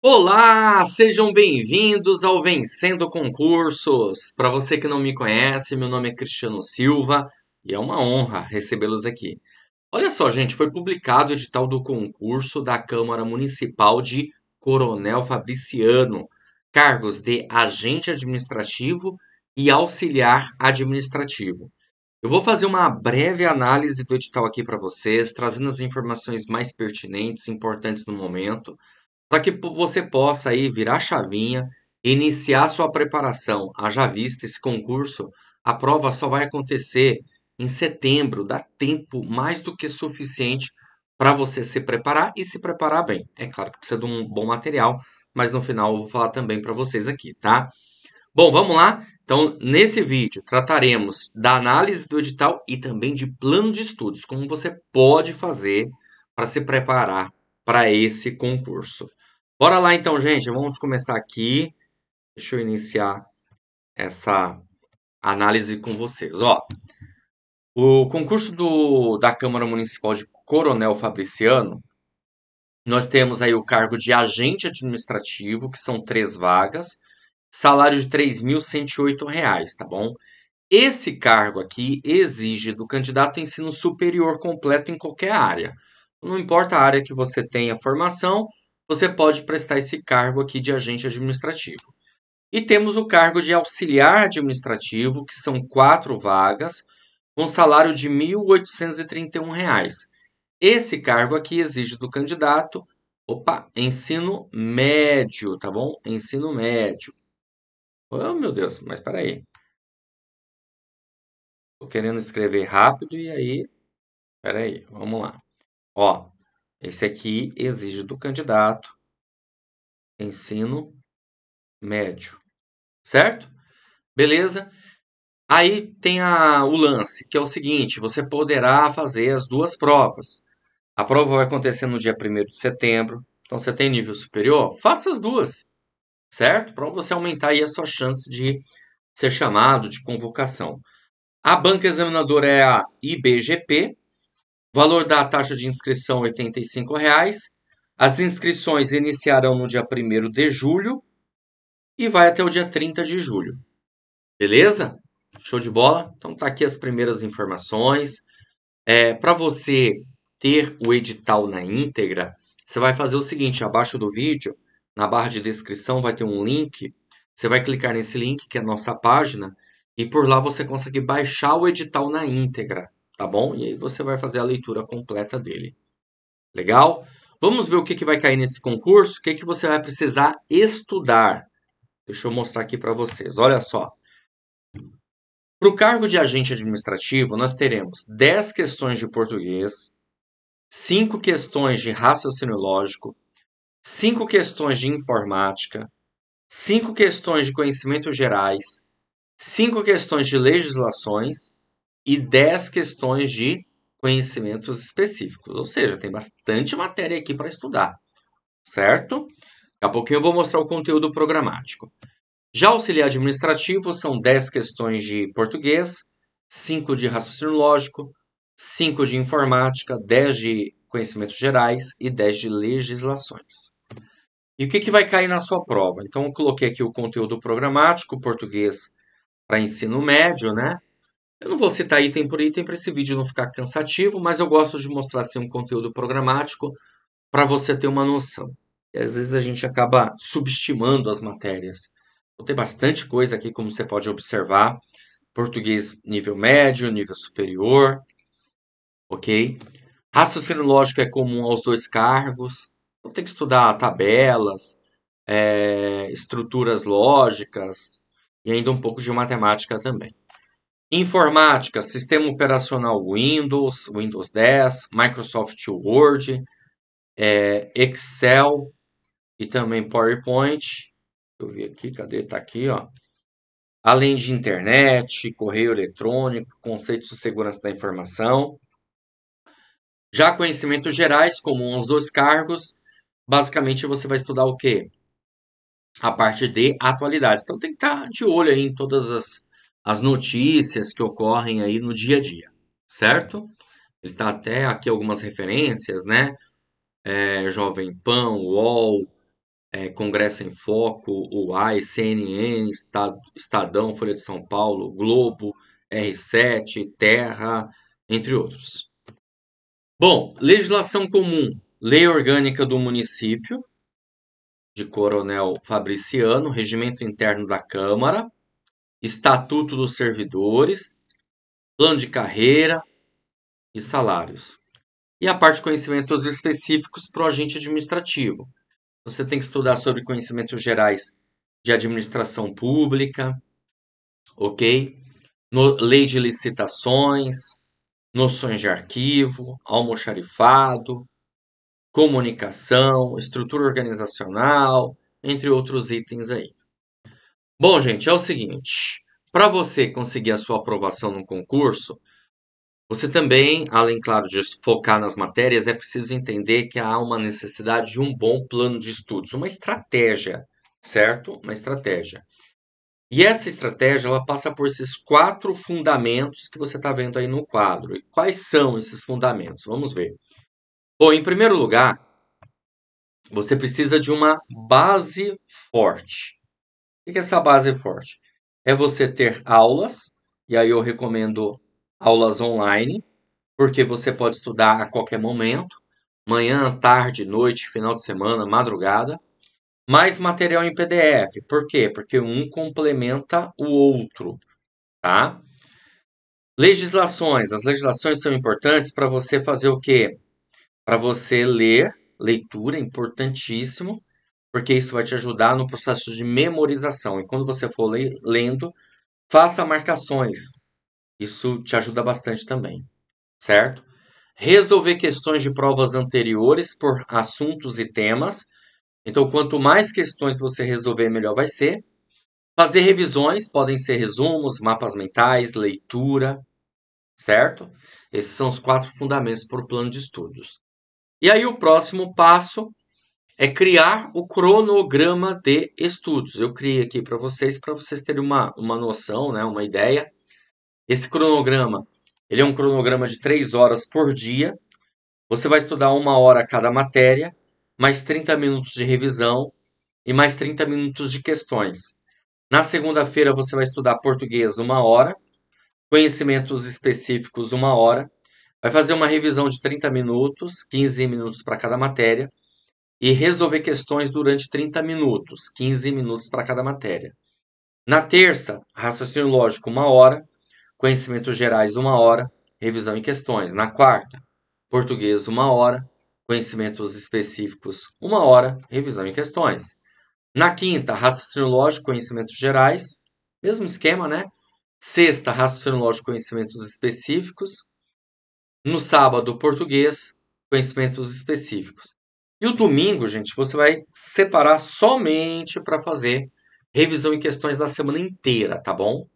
Olá, sejam bem-vindos ao Vencendo Concursos. Para você que não me conhece, meu nome é Cristiano Silva e é uma honra recebê-los aqui. Olha só, gente, foi publicado o edital do concurso da Câmara Municipal de Coronel Fabriciano, cargos de agente administrativo e auxiliar administrativo. Eu vou fazer uma breve análise do edital aqui para vocês, trazendo as informações mais pertinentes, importantes no momento para que você possa aí virar chavinha, iniciar sua preparação. Haja vista esse concurso, a prova só vai acontecer em setembro, dá tempo mais do que suficiente para você se preparar e se preparar bem. É claro que precisa de um bom material, mas no final eu vou falar também para vocês aqui, tá? Bom, vamos lá? Então, nesse vídeo trataremos da análise do edital e também de plano de estudos, como você pode fazer para se preparar para esse concurso. Bora lá então, gente. Vamos começar aqui. Deixa eu iniciar essa análise com vocês. Ó, o concurso do, da Câmara Municipal de Coronel Fabriciano, nós temos aí o cargo de agente administrativo, que são três vagas, salário de R$ 3.108, tá bom? Esse cargo aqui exige do candidato ensino superior completo em qualquer área. Não importa a área que você tenha formação, você pode prestar esse cargo aqui de agente administrativo. E temos o cargo de auxiliar administrativo, que são quatro vagas, com salário de R$ 1.831. Esse cargo aqui exige do candidato, opa, ensino médio, tá bom? Ensino médio. Oh, meu Deus, mas peraí. Tô querendo escrever rápido e aí... Peraí, vamos lá. Ó, esse aqui exige do candidato ensino médio, certo? Beleza? Aí tem a, o lance, que é o seguinte: você poderá fazer as duas provas. A prova vai acontecer no dia 1 de setembro. Então, você tem nível superior? Faça as duas, certo? Para você aumentar aí a sua chance de ser chamado, de convocação. A banca examinadora é a IBGP, Valor da taxa de inscrição R$ 85,00. As inscrições iniciarão no dia 1 de julho e vai até o dia 30 de julho. Beleza? Show de bola? Então tá aqui as primeiras informações. É, Para você ter o edital na íntegra, você vai fazer o seguinte, abaixo do vídeo, na barra de descrição vai ter um link, você vai clicar nesse link que é a nossa página e por lá você consegue baixar o edital na íntegra tá bom? E aí você vai fazer a leitura completa dele. Legal? Vamos ver o que, que vai cair nesse concurso, o que, que você vai precisar estudar. Deixa eu mostrar aqui para vocês, olha só. Para o cargo de agente administrativo, nós teremos 10 questões de português, 5 questões de raciocínio lógico, 5 questões de informática, 5 questões de conhecimentos gerais, 5 questões de legislações e 10 questões de conhecimentos específicos. Ou seja, tem bastante matéria aqui para estudar, certo? Daqui a pouquinho eu vou mostrar o conteúdo programático. Já auxiliar administrativo são 10 questões de português, 5 de raciocínio lógico, 5 de informática, 10 de conhecimentos gerais e 10 de legislações. E o que, que vai cair na sua prova? Então, eu coloquei aqui o conteúdo programático, português para ensino médio, né? Eu não vou citar item por item para esse vídeo não ficar cansativo, mas eu gosto de mostrar assim, um conteúdo programático para você ter uma noção. E às vezes a gente acaba subestimando as matérias. Então, tem bastante coisa aqui, como você pode observar. Português nível médio, nível superior, ok? Raciocínio lógico é comum aos dois cargos. Então, tem que estudar tabelas, é, estruturas lógicas e ainda um pouco de matemática também. Informática, sistema operacional Windows, Windows 10, Microsoft Word, é, Excel e também PowerPoint. Deixa eu ver aqui, cadê? Tá aqui, ó. Além de internet, correio eletrônico, conceitos de segurança da informação. Já conhecimentos gerais, como os dois cargos, basicamente você vai estudar o quê? A parte de atualidades. Então tem que estar tá de olho aí em todas as as notícias que ocorrem aí no dia a dia, certo? Ele está até aqui algumas referências, né? É, Jovem Pan, UOL, é, Congresso em Foco, UAI, CNN, Estadão, Folha de São Paulo, Globo, R7, Terra, entre outros. Bom, legislação comum, lei orgânica do município, de Coronel Fabriciano, regimento interno da Câmara, Estatuto dos Servidores, Plano de Carreira e Salários. E a parte de conhecimentos específicos para o agente administrativo. Você tem que estudar sobre conhecimentos gerais de administração pública, ok? No, lei de licitações, noções de arquivo, almoxarifado, comunicação, estrutura organizacional, entre outros itens aí. Bom, gente, é o seguinte: para você conseguir a sua aprovação no concurso, você também, além, claro, de focar nas matérias, é preciso entender que há uma necessidade de um bom plano de estudos, uma estratégia, certo? Uma estratégia. E essa estratégia ela passa por esses quatro fundamentos que você está vendo aí no quadro. E quais são esses fundamentos? Vamos ver. Bom, em primeiro lugar, você precisa de uma base forte. O que é essa base forte? É você ter aulas, e aí eu recomendo aulas online, porque você pode estudar a qualquer momento, manhã, tarde, noite, final de semana, madrugada. Mais material em PDF. Por quê? Porque um complementa o outro, tá? Legislações. As legislações são importantes para você fazer o quê? Para você ler, leitura é importantíssimo, porque isso vai te ajudar no processo de memorização. E quando você for lendo, faça marcações. Isso te ajuda bastante também, certo? Resolver questões de provas anteriores por assuntos e temas. Então, quanto mais questões você resolver, melhor vai ser. Fazer revisões, podem ser resumos, mapas mentais, leitura, certo? Esses são os quatro fundamentos para o plano de estudos. E aí, o próximo passo é criar o cronograma de estudos. Eu criei aqui para vocês, para vocês terem uma, uma noção, né, uma ideia. Esse cronograma, ele é um cronograma de três horas por dia. Você vai estudar uma hora cada matéria, mais 30 minutos de revisão e mais 30 minutos de questões. Na segunda-feira, você vai estudar português uma hora, conhecimentos específicos uma hora, vai fazer uma revisão de 30 minutos, 15 minutos para cada matéria, e resolver questões durante 30 minutos, 15 minutos para cada matéria. Na terça, raciocínio lógico, uma hora, conhecimentos gerais, uma hora, revisão e questões. Na quarta, português, uma hora, conhecimentos específicos, uma hora, revisão e questões. Na quinta, raciocínio lógico, conhecimentos gerais, mesmo esquema, né? Sexta, raciocínio lógico, conhecimentos específicos. No sábado, português, conhecimentos específicos. E o domingo, gente, você vai separar somente para fazer revisão em questões da semana inteira, tá bom?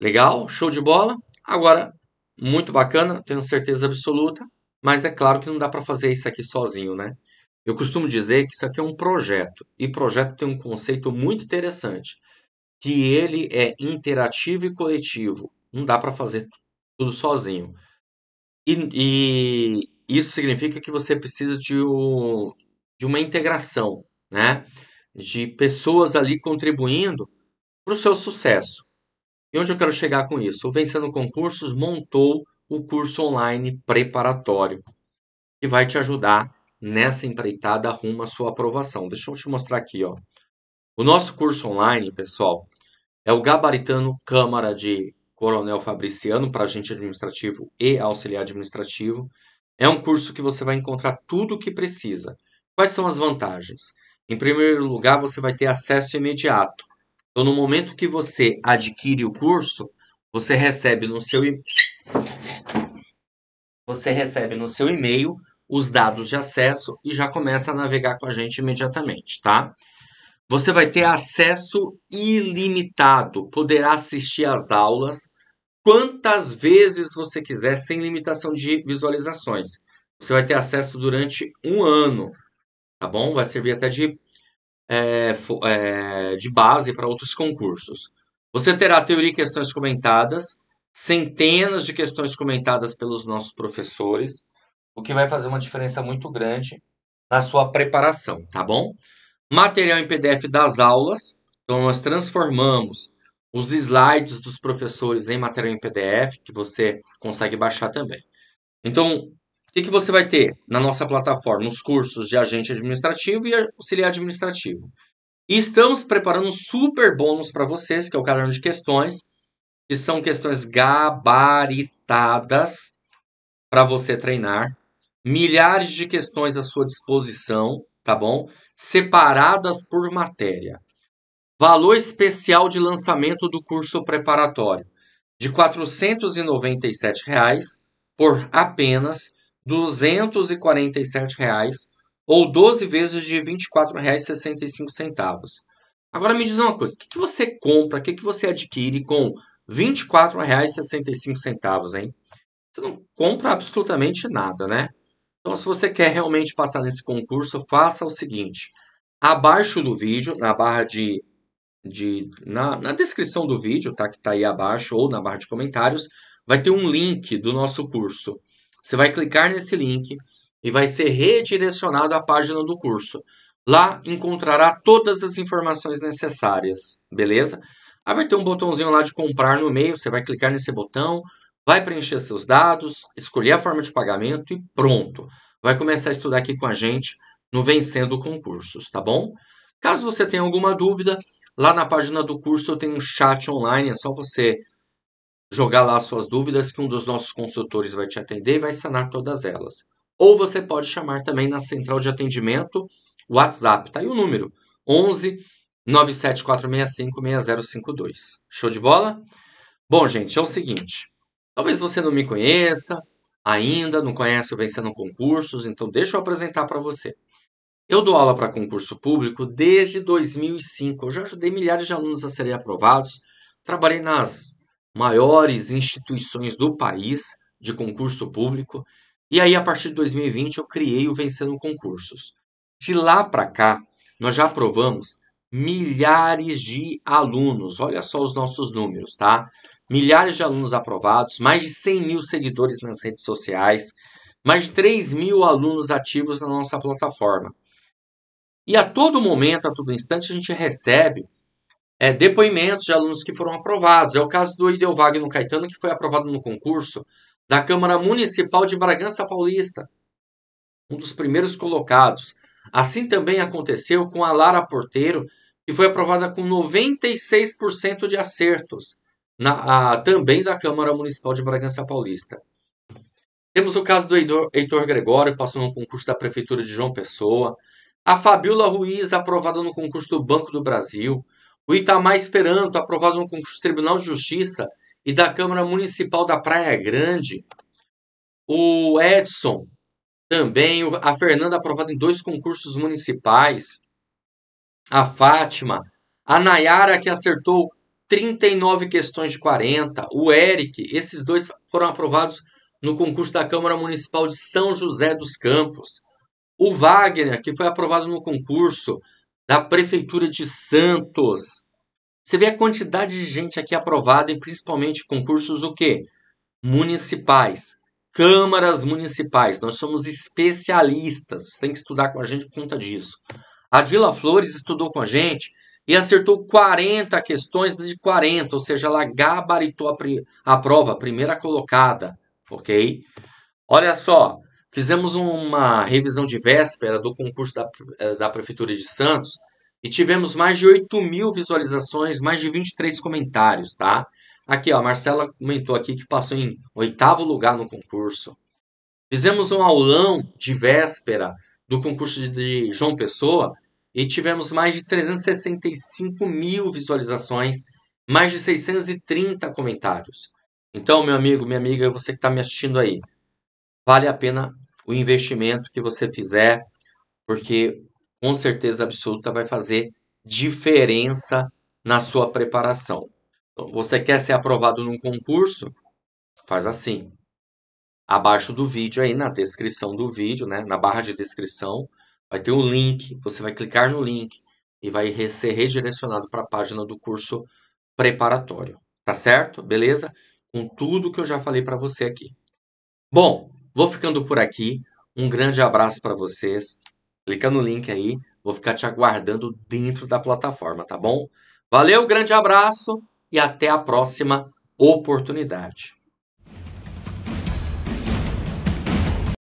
Legal? Show de bola? Agora, muito bacana, tenho certeza absoluta, mas é claro que não dá para fazer isso aqui sozinho, né? Eu costumo dizer que isso aqui é um projeto, e projeto tem um conceito muito interessante, que ele é interativo e coletivo. Não dá para fazer tudo sozinho. E, e, isso significa que você precisa de, de uma integração, né? De pessoas ali contribuindo para o seu sucesso. E onde eu quero chegar com isso? O Vencendo Concursos montou o curso online preparatório, que vai te ajudar nessa empreitada rumo à sua aprovação. Deixa eu te mostrar aqui, ó. O nosso curso online, pessoal, é o Gabaritano Câmara de Coronel Fabriciano para agente administrativo e auxiliar administrativo. É um curso que você vai encontrar tudo o que precisa. Quais são as vantagens? Em primeiro lugar, você vai ter acesso imediato. Então, no momento que você adquire o curso, você recebe no seu você recebe no seu e-mail os dados de acesso e já começa a navegar com a gente imediatamente, tá? Você vai ter acesso ilimitado, poderá assistir às aulas, quantas vezes você quiser, sem limitação de visualizações. Você vai ter acesso durante um ano, tá bom? Vai servir até de, é, é, de base para outros concursos. Você terá teoria e questões comentadas, centenas de questões comentadas pelos nossos professores, o que vai fazer uma diferença muito grande na sua preparação, tá bom? Material em PDF das aulas, então nós transformamos os slides dos professores em material em PDF, que você consegue baixar também. Então, o que, que você vai ter na nossa plataforma? Nos cursos de agente administrativo e auxiliar administrativo. E estamos preparando um super bônus para vocês, que é o caderno de questões, que são questões gabaritadas para você treinar. Milhares de questões à sua disposição, tá bom? Separadas por matéria. Valor especial de lançamento do curso preparatório de R$ 497 reais por apenas R$ 247 reais ou 12 vezes de R$ 24,65. Agora me diz uma coisa, o que, que você compra, o que, que você adquire com R$ 24,65, hein? Você não compra absolutamente nada, né? Então, se você quer realmente passar nesse concurso, faça o seguinte. Abaixo do vídeo, na barra de de na, na descrição do vídeo, tá? Que tá aí abaixo ou na barra de comentários, vai ter um link do nosso curso. Você vai clicar nesse link e vai ser redirecionado à página do curso. Lá encontrará todas as informações necessárias, beleza? Aí vai ter um botãozinho lá de comprar no meio, você vai clicar nesse botão, vai preencher seus dados, escolher a forma de pagamento e pronto. Vai começar a estudar aqui com a gente no Vencendo Concursos, tá bom? Caso você tenha alguma dúvida, Lá na página do curso eu tenho um chat online, é só você jogar lá suas dúvidas que um dos nossos consultores vai te atender e vai sanar todas elas. Ou você pode chamar também na central de atendimento WhatsApp, tá aí o número 11 974656052. Show de bola? Bom, gente, é o seguinte. Talvez você não me conheça ainda, não conhece o Vencendo Concursos, então deixa eu apresentar para você. Eu dou aula para concurso público desde 2005. Eu já ajudei milhares de alunos a serem aprovados. Trabalhei nas maiores instituições do país de concurso público. E aí, a partir de 2020, eu criei o Vencendo Concursos. De lá para cá, nós já aprovamos milhares de alunos. Olha só os nossos números, tá? Milhares de alunos aprovados, mais de 100 mil seguidores nas redes sociais, mais de 3 mil alunos ativos na nossa plataforma. E a todo momento, a todo instante, a gente recebe é, depoimentos de alunos que foram aprovados. É o caso do no Caetano, que foi aprovado no concurso da Câmara Municipal de Bragança Paulista, um dos primeiros colocados. Assim também aconteceu com a Lara Porteiro, que foi aprovada com 96% de acertos, na, a, também da Câmara Municipal de Bragança Paulista. Temos o caso do Heitor, Heitor Gregório, que passou no concurso da Prefeitura de João Pessoa. A Fabiola Ruiz, aprovada no concurso do Banco do Brasil. O Itamar Esperanto, aprovado no concurso do Tribunal de Justiça e da Câmara Municipal da Praia Grande. O Edson, também. A Fernanda, aprovada em dois concursos municipais. A Fátima. A Nayara, que acertou 39 questões de 40. O Eric, esses dois foram aprovados no concurso da Câmara Municipal de São José dos Campos. O Wagner, que foi aprovado no concurso da Prefeitura de Santos. Você vê a quantidade de gente aqui aprovada e principalmente concursos o quê? Municipais. Câmaras municipais. Nós somos especialistas. Tem que estudar com a gente por conta disso. A Dila Flores estudou com a gente e acertou 40 questões de 40, ou seja, ela gabaritou a, a prova, a primeira colocada, ok? Olha só, Fizemos uma revisão de véspera do concurso da, eh, da Prefeitura de Santos e tivemos mais de 8 mil visualizações, mais de 23 comentários, tá? Aqui, ó, a Marcela comentou aqui que passou em oitavo lugar no concurso. Fizemos um aulão de véspera do concurso de João Pessoa e tivemos mais de 365 mil visualizações, mais de 630 comentários. Então, meu amigo, minha amiga, você que está me assistindo aí, vale a pena o investimento que você fizer, porque com certeza absoluta vai fazer diferença na sua preparação. Então, você quer ser aprovado num concurso? Faz assim. Abaixo do vídeo aí, na descrição do vídeo, né, na barra de descrição, vai ter um link, você vai clicar no link e vai ser redirecionado para a página do curso preparatório. Tá certo? Beleza? Com tudo que eu já falei para você aqui. Bom, Vou ficando por aqui. Um grande abraço para vocês. Clica no link aí. Vou ficar te aguardando dentro da plataforma, tá bom? Valeu, grande abraço e até a próxima oportunidade.